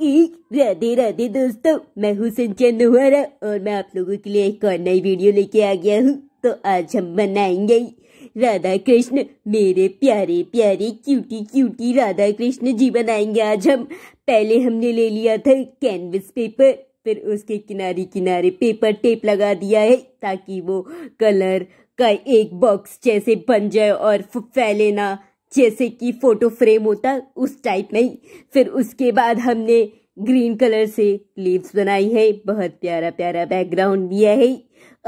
राधे राधे दोस्तों मैं हूँ संचय और मैं आप लोगों के लिए एक और नई वीडियो लेके आ गया हूँ तो आज हम बनाएंगे राधा कृष्ण मेरे प्यारे प्यारे क्यूटी क्यूटी राधा कृष्ण जी बनाएंगे आज हम पहले हमने ले लिया था कैनवस पेपर फिर उसके किनारे किनारे पेपर टेप लगा दिया है ताकि वो कलर का एक बॉक्स जैसे बन जाए और फैले ना जैसे कि फोटो फ्रेम होता उस टाइप नहीं फिर उसके बाद हमने ग्रीन कलर से लीव्स बनाई है बहुत प्यारा प्यारा बैकग्राउंड दिया है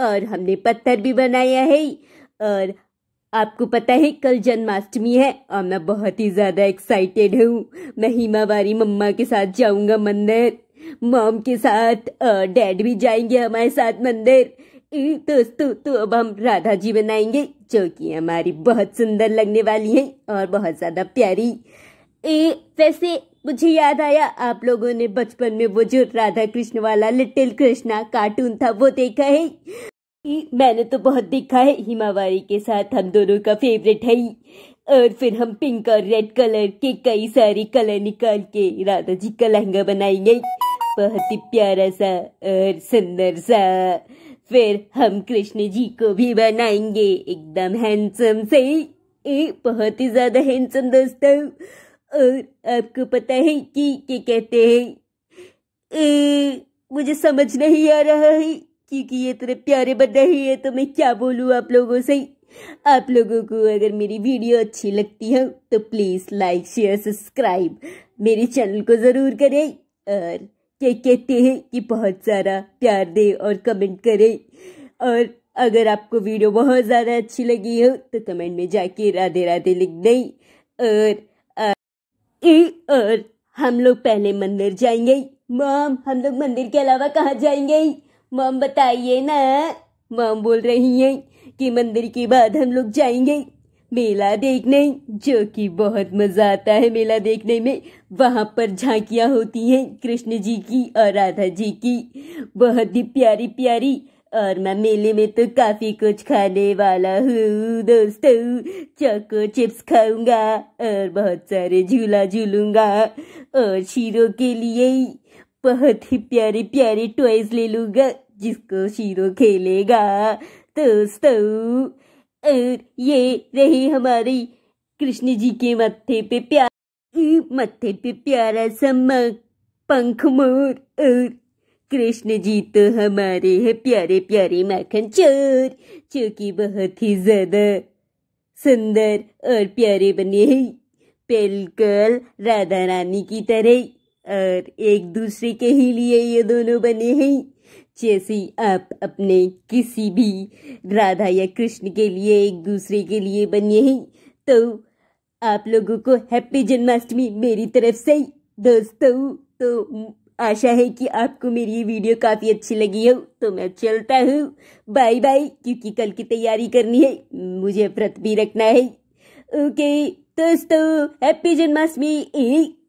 और हमने पत्थर भी बनाया है और आपको पता है कल जन्माष्टमी है और मैं बहुत ही ज़्यादा एक्साइटेड हूँ मैं हिमा बारी मम्मा के साथ जाऊंगा मंदिर मॉम के साथ और डैड भी जाएंगे हमारे साथ मंदिर दोस्तों तो अब हम राधा जी बनाएंगे जो कि हमारी बहुत सुंदर लगने वाली है और बहुत ज़्यादा प्यारी ए वैसे मुझे याद आया आप लोगों ने बचपन में वो जो राधा कृष्ण वाला लिटिल कृष्णा कार्टून था वो देखा है मैंने तो बहुत देखा है हिमावारी के साथ हम दोनों का फेवरेट है और फिर हम पिंक और रेड कलर के कई सारे कलर निकाल के राधा जी का लहंगा बनाएंगे बहुत ही प्यारा सा और सुंदर सा फिर हम कृष्ण जी को भी बनाएंगे एकदम हैंडसम से ए, बहुत ही ज्यादा हैंडसम दोस्तों और आपको पता है कि क्या कहते हैं ए, मुझे समझ नहीं आ रहा है क्योंकि ये इतने प्यारे बन रहे हैं तो मैं क्या बोलूँ आप लोगों से आप लोगों को अगर मेरी वीडियो अच्छी लगती है तो प्लीज़ लाइक शेयर सब्सक्राइब मेरे चैनल को ज़रूर करें और क्या कहते हैं कि बहुत सारा प्यार दे और कमेंट करें और अगर आपको वीडियो बहुत ज़्यादा अच्छी लगी हो तो कमेंट में जाके राधे राधे लिख दें और ए, और हम लोग पहले मंदिर जाएंगे मॉम हम लोग मंदिर के अलावा कहाँ जाएंगे मॉम बताइए ना मॉम बोल रही हैं कि मंदिर के बाद हम लोग जाएंगे मेला देखने जो कि बहुत मज़ा आता है मेला देखने में वहाँ पर झांकिया होती हैं कृष्ण जी की और राधा जी की बहुत ही प्यारी प्यारी और मैं मेले में तो काफ़ी कुछ खाने वाला हूँ दोस्तों चको चिप्स खाऊंगा और बहुत सारे झूला झूलूंगा और शीरों के लिए बहुत ही प्यारे प्यारे टॉयज ले लूंगा जिसको शीरो खेलेगा दोस्तों और ये रही हमारी कृष्ण जी के मत्थे पे प्यार मत्थे पे प्यारा समक पंख मोर और कृष्ण जी तो हमारे है प्यारे प्यारे माखन चोर जो कि बहुत ही ज्यादा सुंदर और प्यारे बने हैं बिल्कुल राधा रानी की तरह और एक दूसरे के ही लिए ये दोनों बने हैं जैसे आप अपने किसी भी राधा या कृष्ण के लिए एक दूसरे के लिए बने हैं तो आप लोगों को हैप्पी जन्माष्टमी मेरी तरफ से दोस्तों तो आशा है कि आपको मेरी ये वीडियो काफ़ी अच्छी लगी हो तो मैं चलता हूँ बाय बाय क्योंकि कल की तैयारी करनी है मुझे व्रत भी रखना है ओके दोस्तों हैप्पी जन्माष्टमी